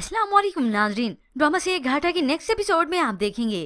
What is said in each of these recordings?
असलम नाजरीन ड्रामा से घाटा की नेक्स्ट एपिसोड में आप देखेंगे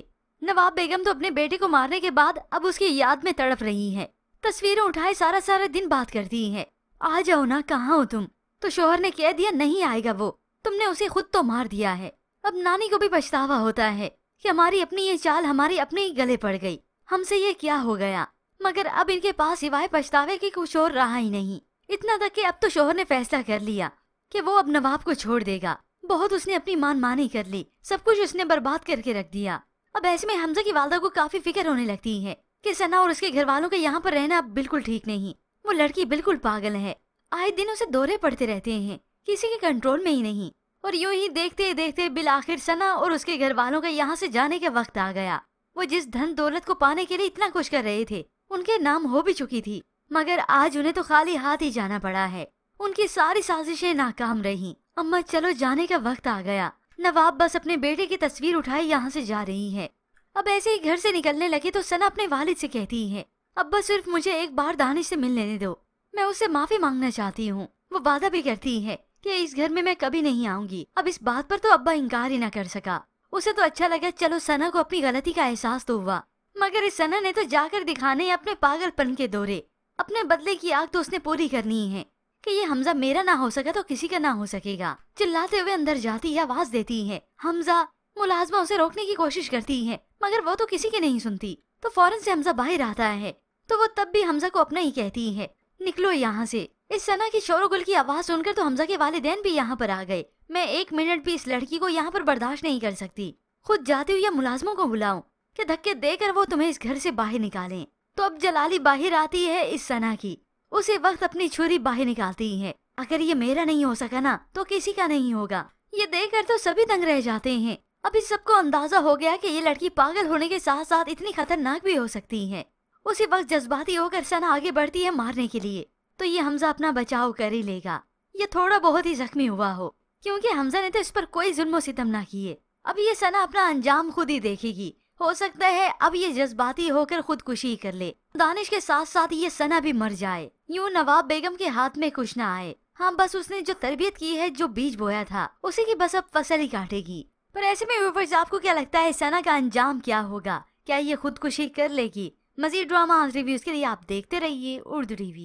नवाब बेगम तो अपने बेटे को मारने के बाद अब उसकी याद में तड़प रही है तस्वीरें उठाए सारा सारा दिन बात करती है आ जाओ ना कहाँ हो तुम तो शोहर ने कह दिया नहीं आएगा वो तुमने उसे खुद तो मार दिया है अब नानी को भी पछतावा होता है कि हमारी अपनी ये चाल हमारे अपने ही गले पड़ गई हमसे ये क्या हो गया मगर अब इनके पास सिवाय पछतावे की कुछ और रहा ही नहीं इतना तक कि अब तो शोहर ने फैसला कर लिया कि वो अब नवाब को छोड़ देगा बहुत उसने अपनी मान मानी कर ली सब कुछ उसने बर्बाद करके रख दिया अब ऐसे में हमजा की वालदा को काफी फिक्र होने लगती है कि सना और उसके घर वालों का यहाँ पर रहना बिल्कुल ठीक नहीं वो लड़की बिल्कुल पागल है आए दिन उसे दौरे पड़ते रहते हैं किसी के कंट्रोल में ही नहीं और यूं ही देखते देखते बिल आखिर सना और उसके घर वालों का यहाँ से जाने का वक्त आ गया वो जिस धन दौलत को पाने के लिए इतना कुछ कर रहे थे उनके नाम हो भी चुकी थी मगर आज उन्हें तो खाली हाथ ही जाना पड़ा है उनकी सारी साजिशें नाकाम रही अम्मा चलो जाने का वक्त आ गया नवाब बस अपने बेटे की तस्वीर उठाए यहाँ से जा रही है अब ऐसे ही घर से निकलने लगे तो सना अपने वालिद से कहती है अब्बा सिर्फ मुझे एक बार दानिश से मिल लेने दो मैं उससे माफी मांगना चाहती हूँ वो वादा भी करती है कि इस घर में मैं कभी नहीं आऊंगी अब इस बात पर तो अब्बा इनकार ही ना कर सका उसे तो अच्छा लगा चलो सना को अपनी गलती का एहसास तो हुआ मगर इस सना ने तो जाकर दिखाने अपने पागलपन के दौरे अपने बदले की आग तो उसने पूरी करनी है कि ये हमजा मेरा ना हो सका तो किसी का ना हो सकेगा चिल्लाते हुए अंदर जाती है आवाज देती है हमजा मुलाजमा उसे रोकने की कोशिश करती है मगर वो तो किसी की नहीं सुनती तो फौरन से हमजा बाहर आता है तो वो तब भी हमजा को अपना ही कहती है निकलो यहाँ से इस सना की शोरगुल की आवाज सुनकर तो हमजा के वाले भी यहाँ पर आ गए मैं एक मिनट भी इस लड़की को यहाँ पर बर्दाश्त नहीं कर सकती खुद जाते हुए मुलाजमों को बुलाऊं कि धक्के देकर वो तुम्हें इस घर से बाहर निकालें तो अब जलाली बाहर आती है इस सना की उसी वक्त अपनी छुरी बाहर निकालती है अगर ये मेरा नहीं हो सका ना तो किसी का नहीं होगा ये देखकर तो सभी दंग रह जाते हैं अभी सबको अंदाजा हो गया कि ये लड़की पागल होने के साथ साथ इतनी खतरनाक भी हो सकती है उसी वक्त जज्बाती होकर सना आगे बढ़ती है मारने के लिए तो ये हमजा अपना बचाव कर ही लेगा ये थोड़ा बहुत ही जख्मी हुआ हो क्योंकि हमजा ने तो इस पर कोई जुल्म सितम ना किए अब ये सना अपना अंजाम खुद ही देखेगी हो सकता है अब ये जज्बाती होकर खुदकुशी कर ले दानिश के साथ साथ ये सना भी मर जाए यूँ नवाब बेगम के हाथ में कुछ ना आए हाँ बस उसने जो तरबियत की है जो बीज बोया था उसी की बस अब फसल ही काटेगी पर ऐसे में व्यूवर्स आपको क्या लगता है सना का अंजाम क्या होगा क्या ये खुदकुशी कर लेगी मजीद ड्रामा रिव्यूज के लिए आप देखते रहिए उर्दू टीवी